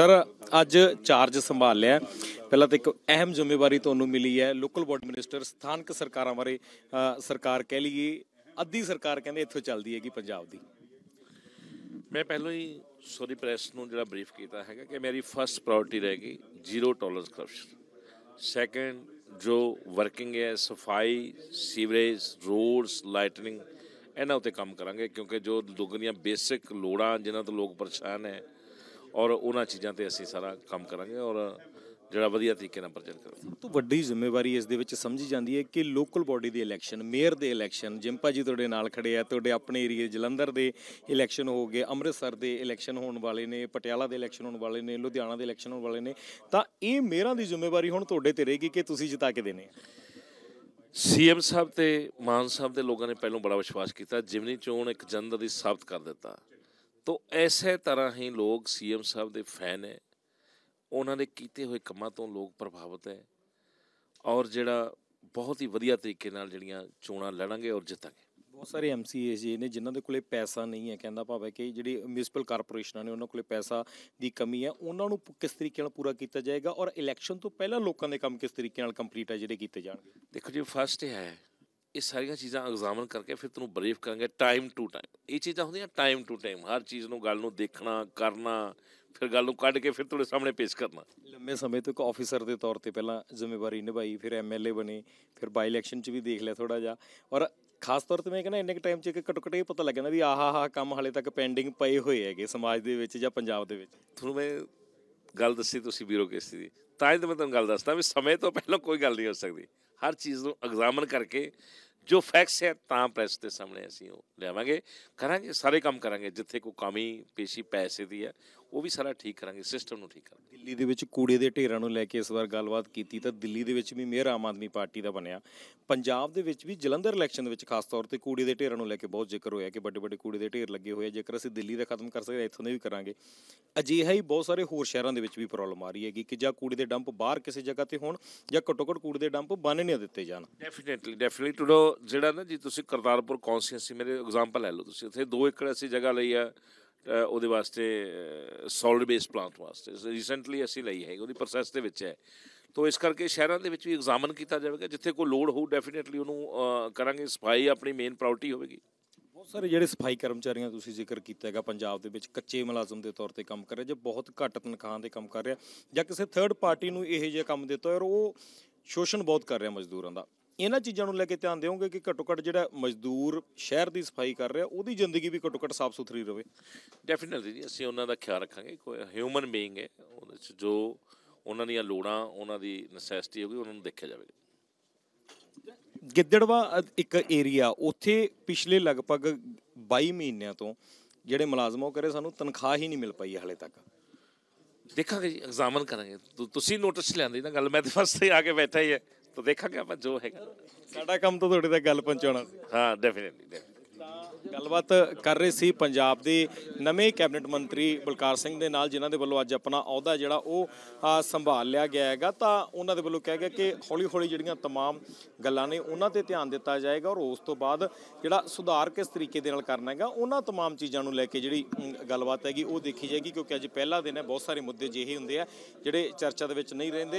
sir ਅੱਜ charge ਸੰਭਾਲ ਲਿਆ ਪਹਿਲਾਂ ਤਾਂ ਇੱਕ ਅਹਿਮ ਜ਼ਿੰਮੇਵਾਰੀ ਤੁਹਾਨੂੰ ਮਿਲੀ ਹੈ ਲੋਕਲ ਬੋਰਡ ਮਿਨਿਸਟਰ ਸਥਾਨਕ ਸਰਕਾਰਾਂ ਬਾਰੇ ਸਰਕਾਰ ਕਹਿ ਲਈਏ ਅੱਧੀ ਸਰਕਾਰ ਕਹਿੰਦੇ ਇੱਥੋਂ ਚੱਲਦੀ ਹੈਗੀ ਪੰਜਾਬ ਦੀ ਮੈਂ ਪਹਿਲਾਂ ਹੀ ਸੋਰੀ ਪ੍ਰੈਸ ਨੂੰ ਜਿਹੜਾ ਬਰੀਫ ਕੀਤਾ ਹੈਗਾ ਕਿ ਮੇਰੀ ਫਰਸਟ ਪ੍ਰਾਇੋਰਟੀ ਰਹੇਗੀ ਜ਼ੀਰੋ ਟੋਲਰੈਂਸ ਕਰਪਸ਼ਨ ਸੈਕੰਡ ਜੋ ਵਰਕਿੰਗ ਹੈ ਸਫਾਈ ਸੀਵਰੇਜ ਰੋਡਸ ਲਾਈਟਨਿੰਗ ਇਹਨਾਂ ਉਤੇ ਕੰਮ ਕਰਾਂਗੇ ਕਿਉਂਕਿ ਜੋ ਲੋਕਾਂ ਦੀਆਂ ਬੇਸਿਕ ਲੋੜਾਂ ਜਿਨ੍ਹਾਂ ਤੋਂ ਲੋਕ ਪਰੇਸ਼ਾਨ ਹੈ ਔਰ ਉਹਨਾਂ ਚੀਜ਼ਾਂ ਤੇ ਅਸੀਂ ਸਾਰਾ ਕੰਮ ਕਰਾਂਗੇ ਔਰ ਜਿਹੜਾ ਵਧੀਆ ਤਰੀਕੇ ਨਾਲ ਪ੍ਰਚਾਰ ਕਰਾਂਗੇ ਸਭ ਤੋਂ ਵੱਡੀ ਜ਼ਿੰਮੇਵਾਰੀ ਇਸ ਦੇ ਵਿੱਚ ਸਮਝੀ ਜਾਂਦੀ ਹੈ ਕਿ ਲੋਕਲ ਬਾਡੀ ਦੀ ਇਲੈਕਸ਼ਨ ਮੇਅਰ ਦੇ ਇਲੈਕਸ਼ਨ ਜਿੰਪਾ ਜੀ ਤੁਹਾਡੇ ਨਾਲ ਖੜੇ ਆ ਤੁਹਾਡੇ ਆਪਣੇ ਏਰੀਆ ਜਲੰਧਰ ਦੇ ਇਲੈਕਸ਼ਨ ਹੋ ਗਏ ਅੰਮ੍ਰਿਤਸਰ ਦੇ ਇਲੈਕਸ਼ਨ ਹੋਣ ਵਾਲੇ ਨੇ ਪਟਿਆਲਾ ਦੇ ਇਲੈਕਸ਼ਨ ਹੋਣ ਵਾਲੇ ਨੇ ਲੁਧਿਆਣਾ ਦੇ ਇਲੈਕਸ਼ਨ ਹੋਣ ਵਾਲੇ ਨੇ ਤਾਂ ਇਹ ਮੇਅਰਾਂ ਦੀ ਜ਼ਿੰਮੇਵਾਰੀ ਹੁਣ ਤੁਹਾਡੇ ਤੇ ਰਹੇਗੀ ਕਿ ਤੁਸੀਂ ਜਿਤਾ ਕੇ ਦੇਣੇ ਸੀਐਮ ਸਾਹਿਬ ਤੇ ਮਾਨ ਸਾਹਿਬ ਦੇ ਲੋਕਾਂ ਨੇ ਪਹਿਲਾਂ ਬੜਾ ਵਿਸ਼ਵਾਸ ਕੀਤਾ ਜਿਮਨੀ ਚੋਣ ਇੱਕ ਜਨਤਾ ਦੀ ਸਾਬਤ ਕਰ ਦਿੱਤਾ ਤੋ ਐਸੇ ਤਰ੍ਹਾਂ ਹੀ ਲੋਕ ਸੀਐਮ ਸਾਹਿਬ ਦੇ ਫੈਨ ਹੈ ਉਹਨਾਂ ਦੇ ਕੀਤੇ ਹੋਏ ਕੰਮਾਂ ਤੋਂ ਲੋਕ ਪ੍ਰਭਾਵਿਤ ਹੈ ਔਰ ਜਿਹੜਾ ਬਹੁਤ ਹੀ ਵਧੀਆ ਤਰੀਕੇ ਨਾਲ ਜਿਹੜੀਆਂ ਚੋਣਾਂ ਲੜਾਂਗੇ ਔਰ ਜਿੱਤਾਂਗੇ ਬਹੁਤ ਸਾਰੇ ਐਮਸੀਏ ਜੀ ਨੇ ਜਿਨ੍ਹਾਂ ਦੇ ਕੋਲੇ ਪੈਸਾ ਨਹੀਂ ਹੈ ਕਹਿੰਦਾ ਭਾਵੇਂ ਕਿ ਜਿਹੜੀ ਮਿਊਨਿਸਪਲ ਕਾਰਪੋਰੇਸ਼ਨਾਂ ਨੇ ਉਹਨਾਂ ਕੋਲੇ ਪੈਸਾ ਦੀ ਕਮੀ ਹੈ ਉਹਨਾਂ ਨੂੰ ਕਿਸ ਤਰੀਕੇ ਨਾਲ ਪੂਰਾ ਕੀਤਾ ਜਾਏਗਾ ਔਰ ਇਲੈਕਸ਼ਨ ਤੋਂ ਪਹਿਲਾਂ ਲੋਕਾਂ ਦੇ ਕੰਮ ਕਿਸ ਤਰੀਕੇ ਨਾਲ ਕੰਪਲੀਟ ਹੈ ਜਿਹੜੇ ਕੀਤੇ ਜਾਣਗੇ ਦੇਖੋ ਜੀ ਫਸਟ ਹੈ ਇਹ ਸਾਰੀਆਂ ਚੀਜ਼ਾਂ ਐਗਜ਼ਾਮਨ ਕਰਕੇ ਫਿਰ ਤੈਨੂੰ ਬਰੀਫ ਕਰਾਂਗੇ ਟਾਈਮ ਟੂ ਟਾਈਮ ਇਹ ਚੀਜ਼ਾਂ ਹੁੰਦੀਆਂ ਟਾਈਮ ਟੂ ਟਾਈਮ ਹਰ ਚੀਜ਼ ਨੂੰ ਗੱਲ ਨੂੰ ਦੇਖਣਾ ਕਰਨਾ ਫਿਰ ਗੱਲ ਨੂੰ ਕੱਢ ਕੇ ਫਿਰ ਤੁਹਾਡੇ ਸਾਹਮਣੇ ਪੇਸ਼ ਕਰਨਾ ਲੰਮੇ ਸਮੇਂ ਤੋਂ ਇੱਕ ਆਫੀਸਰ ਦੇ ਤੌਰ ਤੇ ਪਹਿਲਾਂ ਜ਼ਿੰਮੇਵਾਰੀ ਨਿਭਾਈ ਫਿਰ ਐਮਐਲਏ ਬਣੇ ਫਿਰ ਬਾਈ ਇਲੈਕਸ਼ਨ 'ਚ ਵੀ ਦੇਖ ਲਿਆ ਥੋੜਾ ਜਿਹਾ ਔਰ ਖਾਸ ਤੌਰ ਤੇ ਮੈਂ ਕਹਿੰਦਾ ਇੰਨੇ ਕ ਟਾਈਮ 'ਚ ਇੱਕ ਕਟਕਟੇ ਪਤਾ ਲੱਗ ਜਾਂਦਾ ਵੀ ਆਹਾ ਹਾ ਕੰਮ ਹਾਲੇ ਤੱਕ ਪੈਂਡਿੰਗ ਪਏ ਹੋਏ ਹੈਗੇ ਸਮਾਜ ਦੇ ਵਿੱਚ ਜਾਂ ਪੰਜਾਬ ਦੇ ਵਿੱਚ ਤੁਹਾਨੂੰ ਮੈਂ ਗੱਲ ਦੱਸੀ ਤੁਸੀਂ ਵੀਰੋ ਦੀ ਤਾਂ ਇਹ ਮੈਂ ਤੁਹਾਨੂੰ ਗੱਲ ਦੱਸਦਾ ਵੀ ਸਮੇਂ ਤੋਂ ਪਹਿਲਾਂ ਕੋਈ ਗੱਲ ਨਹੀਂ ਹੋ ਸਕਦੀ ਹਰ ਚੀਜ਼ ਨੂੰ ਐਗਜ਼ਾਮਨ ਕਰਕੇ ਜੋ ਫੈਕਟਸ ਹੈ ਤਾਂ ਪ੍ਰੈਸ ਦੇ ਸਾਹਮਣੇ ਅਸੀਂ ਉਹ ਲਿਆਵਾਂਗੇ ਕਰਾਂਗੇ ਸਾਰੇ ਕੰਮ ਕਰਾਂਗੇ ਜਿੱਥੇ ਕੋਈ ਕਮੀ ਪੇਸ਼ੀ ਪੈਸੇ ਦੀ ਹੈ ਉਹ ਵੀ ਸਾਰਾ ਠੀਕ ਕਰਾਂਗੇ ਸਿਸਟਮ ਨੂੰ ਠੀਕ ਕਰਾਂਗੇ ਦਿੱਲੀ ਦੇ ਵਿੱਚ ਕੂੜੇ ਦੇ ਢੇਰਾਂ ਨੂੰ ਲੈ ਕੇ ਇਸ ਵਾਰ ਗੱਲਬਾਤ ਕੀਤੀ ਤਾਂ ਦਿੱਲੀ ਦੇ ਵਿੱਚ ਵੀ ਮੇਅਰ ਆਮ ਆਦਮੀ ਪਾਰਟੀ ਦਾ ਬਣਿਆ ਪੰਜਾਬ ਦੇ ਵਿੱਚ ਵੀ ਜਲੰਧਰ ਇਲੈਕਸ਼ਨ ਦੇ ਵਿੱਚ ਖਾਸ ਤੌਰ ਤੇ ਕੂੜੇ ਦੇ ਢੇਰਾਂ ਨੂੰ ਲੈ ਕੇ ਬਹੁਤ ਜ਼ਿਕਰ ਹੋਇਆ ਕਿ ਵੱਡੇ ਵੱਡੇ ਕੂੜੇ ਦੇ ਢੇਰ ਲੱਗੇ ਹੋਏ ਆ ਜੇਕਰ ਅਸੀਂ ਦਿੱਲੀ ਦਾ ਖਤਮ ਕਰ ਸਕਦੇ ਇੱਥੋਂ ਦੇ ਵੀ ਕਰਾਂਗੇ ਅਜਿਹਾ ਹੀ ਬਹੁਤ ਸਾਰੇ ਹੋਰ ਸ਼ਹਿਰਾਂ ਦੇ ਵਿੱਚ ਵੀ ਪ੍ਰੋਬਲਮ ਆ ਰਹੀ ਹੈਗੀ ਕਿ ਜਾਂ ਕੂੜੇ ਦੇ ਡੰਪ ਬਾਹਰ ਕਿਸੇ ਜਗ੍ਹਾ ਤੇ ਹੋਣ ਜਾਂ ਘਟੋ-ਘਟ ਕੂੜੇ ਦੇ ਡੰਪ ਬੰਨ ਨਹੀਂ ਦਿੱਤੇ ਜਾਣ ਡੈਫੀਨਿਟਲੀ ਡੈਫੀਨਿਟਲੀ ਟੂ ਜਿਹੜਾ ਨਾ ਜੀ ਤੁਸੀਂ ਕਰਤਾਰਪੁਰ ਕੌਂਸੀਅੰਸੀ ਮੇਰੇ ਐਗਜ਼ਾਮਪਲ ਲੈ ਲਓ ਤੁਸੀਂ ਉੱਥੇ 2 ਏਕੜ ਅਸੀਂ ਜਗ੍ਹਾ ਲਈ ਆ ਉਹਦੇ ਵਾਸਤੇ ਸੋਲਿਡ ਬੇਸ ਪਲਾਂਟ ਵਾਸਤੇ ਰੀਸੈਂਟਲੀ ਅਸੀਂ ਲਈ ਹੈ ਉਹਦੀ ਪ੍ਰੋਸੈਸ ਦੇ ਵਿੱਚ ਹੈ ਤੋ ਇਸ ਕਰਕੇ ਸ਼ਹਿਰਾਂ ਦੇ ਵਿੱਚ ਵੀ ਐਗਜ਼ਾਮਨ ਕੀਤਾ ਜਾਵੇਗਾ ਜਿੱਥੇ ਕੋਈ ਲੋਡ ਹੋਊ ਡੈਫੀਨਿਟਲੀ ਉਹਨੂੰ ਕਰਾਂਗੇ ਸਫਾਈ ਆਪਣੀ ਮੇਨ ਪ੍ਰਾਇੋਰਟੀ ਹੋਵੇਗੀ ਬਹੁਤ ਸਾਰੇ ਜਿਹੜੇ ਸਫਾਈ ਕਰਮਚਾਰੀਆਂ ਤੁਸੀਂ ਜ਼ਿਕਰ ਕੀਤਾ ਹੈਗਾ ਪੰਜਾਬ ਦੇ ਵਿੱਚ ਕੱਚੇ ਮੁਲਾਜ਼ਮ ਦੇ ਤੌਰ ਤੇ ਕੰਮ ਕਰ ਰਿਹਾ ਜੋ ਬਹੁਤ ਘੱਟ ਤਨਖਾਹਾਂ ਦੇ ਕੰਮ ਕਰ ਰਿਹਾ ਜਾਂ ਕਿਸੇ ਥਰਡ ਪਾਰਟੀ ਨੂੰ ਇਹੋ ਜਿਹੇ ਕੰਮ ਦਿੱਤਾ ਔਰ ਉਹ ਸ਼ੋਸ਼ਣ ਬਹੁਤ ਕਰ ਰਿਹਾ ਮਜ਼ਦੂਰਾਂ ਦਾ ਇਹਨਾਂ ਚੀਜ਼ਾਂ ਨੂੰ ਲੈ ਕੇ ਧਿਆਨ ਦਿਓਗੇ ਕਿ ਘੱਟੋ ਘੱਟ ਜਿਹੜਾ ਮਜ਼ਦੂਰ ਸ਼ਹਿਰ ਦੀ ਸਫਾਈ ਕਰ ਰਿਹਾ ਉਹਦੀ ਜ਼ਿੰਦਗੀ ਵੀ ਘੱਟੋ ਘੱਟ ਸਾਫ਼ ਸੁਥਰੀ ਰਹੇ ਡੈਫੀਨਿਟਲੀ ਜੀ ਅਸੀਂ ਉਹਨਾਂ ਦਾ ਖਿਆਲ ਰੱਖਾਂਗੇ ਕੋਈ ਹਿਊਮਨ ਬੀਇੰਗ ਹੈ ਉਹਦੇ ਚ ਜੋ ਉਹਨਾਂ ਦੀਆਂ ਲੋੜਾਂ ਉਹਨਾਂ ਦੀ ਨੈਸੈਸਿਟੀ ਹੋਗੀ ਉਹਨਾਂ ਨੂੰ ਦੇਖਿਆ ਜਾਵੇਗਾ ਗਿੱਦੜਵਾ ਇੱਕ ਏਰੀਆ ਉੱਥੇ ਪਿਛਲੇ ਲਗਭਗ 22 ਮਹੀਨਿਆਂ ਤੋਂ ਜਿਹੜੇ ਮੁਲਾਜ਼ਮ ਉਹ ਕਰੇ ਸਾਨੂੰ ਤਨਖਾਹ ਹੀ ਨਹੀਂ ਮਿਲ ਪਈ ਹਲੇ ਤੱਕ ਦੇਖਾਂਗੇ ਜੀ ਐਗਜ਼ਾਮਨ ਕਰਾਂਗੇ ਤੁਸੀਂ ਨੋਟਿਸ ਲੈਂਦੇ ਨਾ ਗੱਲ ਮੈਂ ਤੇ ਫਸਟ ਆ ਕੇ ਬੈਠਾ ਹੀ ਹੈ ਤਾਂ ਦੇਖਾਂਗੇ ਆਪਾਂ ਜੋ ਹੈਗਾ ਸਾਡਾ ਕੰਮ ਤਾਂ ਤੁਹਾਡੇ ਤੱਕ ਗੱਲ ਪਹੁੰਚਾਉਣਾ ਸੀ ਹਾਂ ਡੈਫੀਨਿਟਲੀ ਗੱਲਬਾਤ ਕਰ ਰਹੇ ਸੀ ਪੰਜਾਬ ਦੇ ਨਵੇਂ ਕੈਬਨਿਟ ਮੰਤਰੀ ਬਲਕਾਰ ਸਿੰਘ ਦੇ ਨਾਲ ਜਿਨ੍ਹਾਂ ਦੇ ਵੱਲੋਂ ਅੱਜ ਆਪਣਾ ਅਹੁਦਾ ਜਿਹੜਾ ਉਹ ਸੰਭਾਲ ਲਿਆ ਗਿਆ ਹੈਗਾ ਤਾਂ ਉਹਨਾਂ ਦੇ ਵੱਲੋਂ ਕਿਹਾ ਗਿਆ ਕਿ ਹੌਲੀ-ਹੌਲੀ ਜਿਹੜੀਆਂ ਤਮਾਮ ਗੱਲਾਂ ਨੇ ਉਹਨਾਂ ਤੇ ਧਿਆਨ ਦਿੱਤਾ ਜਾਏਗਾ ਔਰ ਉਸ ਤੋਂ ਬਾਅਦ ਜਿਹੜਾ ਸੁਧਾਰ ਕਿਸ ਤਰੀਕੇ ਦੇ ਨਾਲ ਕਰਨਾ ਹੈਗਾ ਉਹਨਾਂ ਤਮਾਮ ਚੀਜ਼ਾਂ ਨੂੰ ਲੈ ਕੇ ਜਿਹੜੀ ਗੱਲਬਾਤ ਹੈਗੀ ਉਹ ਦੇਖੀ ਜਾਏਗੀ ਕਿਉਂਕਿ ਅੱਜ ਪਹਿਲਾ ਦਿਨ ਹੈ ਬਹੁਤ ਸਾਰੇ ਮੁੱਦੇ ਜਿਹੇ ਹੁੰਦੇ ਆ ਜਿਹੜੇ ਚਰਚਾ ਦੇ ਵਿੱਚ ਨਹੀਂ ਰਹਿੰਦੇ